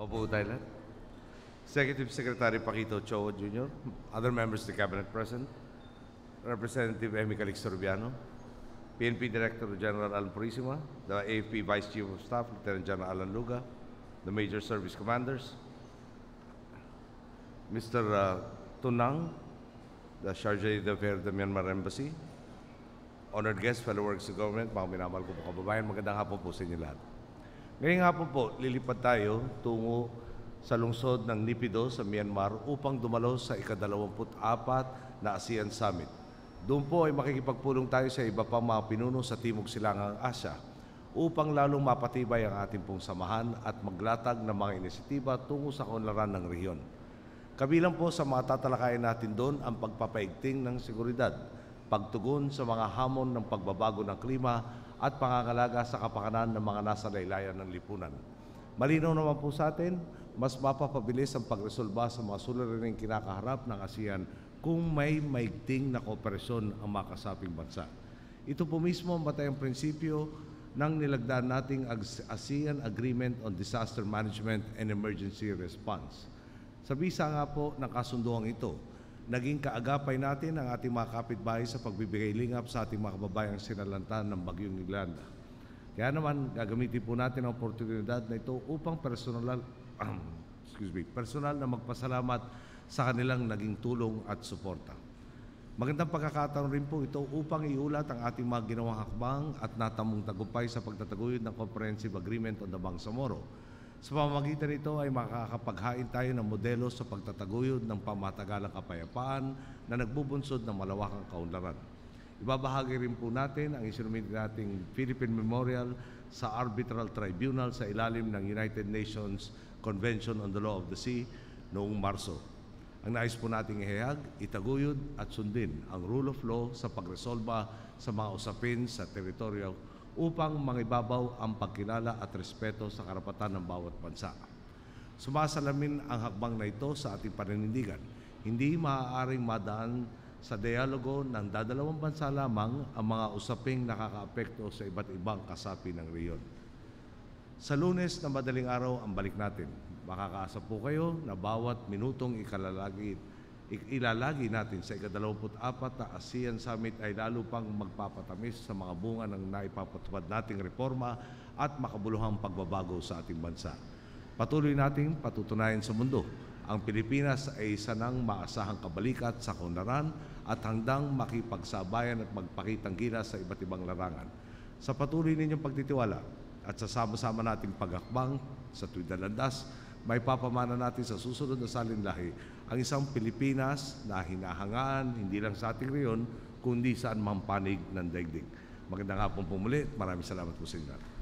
Mabuo tayo lahat. Executive Secretary Paquito Choa Jr., other members of the Cabinet present, Representative Emi Calix Turbiano, PNP Director General Al Purisima, the AFP Vice Chief of Staff, Lieutenant General Alan Luga, the Major Service Commanders, Mr. Uh, Tunang, the Chargé d'Affaires of the Myanmar Embassy, honored guests, fellow works of government, mga minamahal ko po kababayan, magandang hapon po sa inyo lahat. Ngayong hapon po, lilipad tayo tungo sa lungsod ng Nipido sa Myanmar upang dumalo sa ikadalawamput-apat na ASEAN Summit. Doon po ay makikipagpulong tayo sa iba pang mga pinuno sa Timog Silangang Asya upang lalong mapatibay ang ating pong samahan at maglatag ng mga inisitiba tungo sa kaunlaran ng rehiyon. Kabilang po sa mga tatalakayan natin doon ang pagpapaigting ng seguridad pagtugon sa mga hamon ng pagbabago ng klima at pangangalaga sa kapakanan ng mga nasa laylayan ng lipunan. Malinaw naman po sa atin, mas mapapabilis ang pagresolba sa mga suliraning kinakaharap ng ASEAN kung may maigting na kooperasyon ang makasaping bansa. Ito po mismo ang batayang prinsipyo ng nilagdaan nating ASEAN Agreement on Disaster Management and Emergency Response. Sabisa nga po ng kasunduang ito, naging kaagapay natin ang ating mga kapitbahay sa pagbibigay lingap sa ating mga kababayan sinalantaan ng bagyong Yolanda. Kaya naman, gagamitin po natin ang oportunidad na ito upang personal, excuse me, personal na magpasalamat sa kanilang naging tulong at suporta. Magandang pagkakataon rin po ito upang iulat ang ating mga ginawang hakbang at natamong tagumpay sa pagtataguyod ng Comprehensive Agreement on the Bangsamoro sa pamamagitan nito ay makakapaghain tayo ng modelo sa pagtataguyod ng pamatagalang kapayapaan na nagbubunsod ng malawakang kaunlaran. Ibabahagi rin po natin ang instrumento nating Philippine Memorial sa Arbitral Tribunal sa ilalim ng United Nations Convention on the Law of the Sea noong Marso. Ang nais po nating ihayag, itaguyod at sundin ang rule of law sa pagresolba sa mga usapin sa teritoryo upang mangibabaw ang pagkilala at respeto sa karapatan ng bawat bansa. Sumasalamin ang hakbang na ito sa ating paninindigan. Hindi maaaring madaan sa dialogo ng dadalawang bansa lamang ang mga usaping nakakaapekto sa iba't ibang kasapi ng reyon. Sa lunes na madaling araw ang balik natin. Makakaasa po kayo na bawat minutong ikalalagit ilalagi natin sa ika-24 na ASEAN Summit ay lalo pang magpapatamis sa mga bunga ng naipapatupad nating reforma at makabuluhang pagbabago sa ating bansa. Patuloy nating patutunayan sa mundo ang Pilipinas ay isa ng maasahang kabalikat sa kundaran at handang makipagsabayan at magpakitang gila sa iba't ibang larangan. Sa patuloy ninyong pagtitiwala at sa sama-sama nating pagakbang sa tuwid na landas, may papamana natin sa susunod na salinlahi ang isang Pilipinas na hinahangaan hindi lang sa ating reyon, kundi saan mampanig ng daigdig. Magandang hapon po muli. Maraming salamat po sa inyo.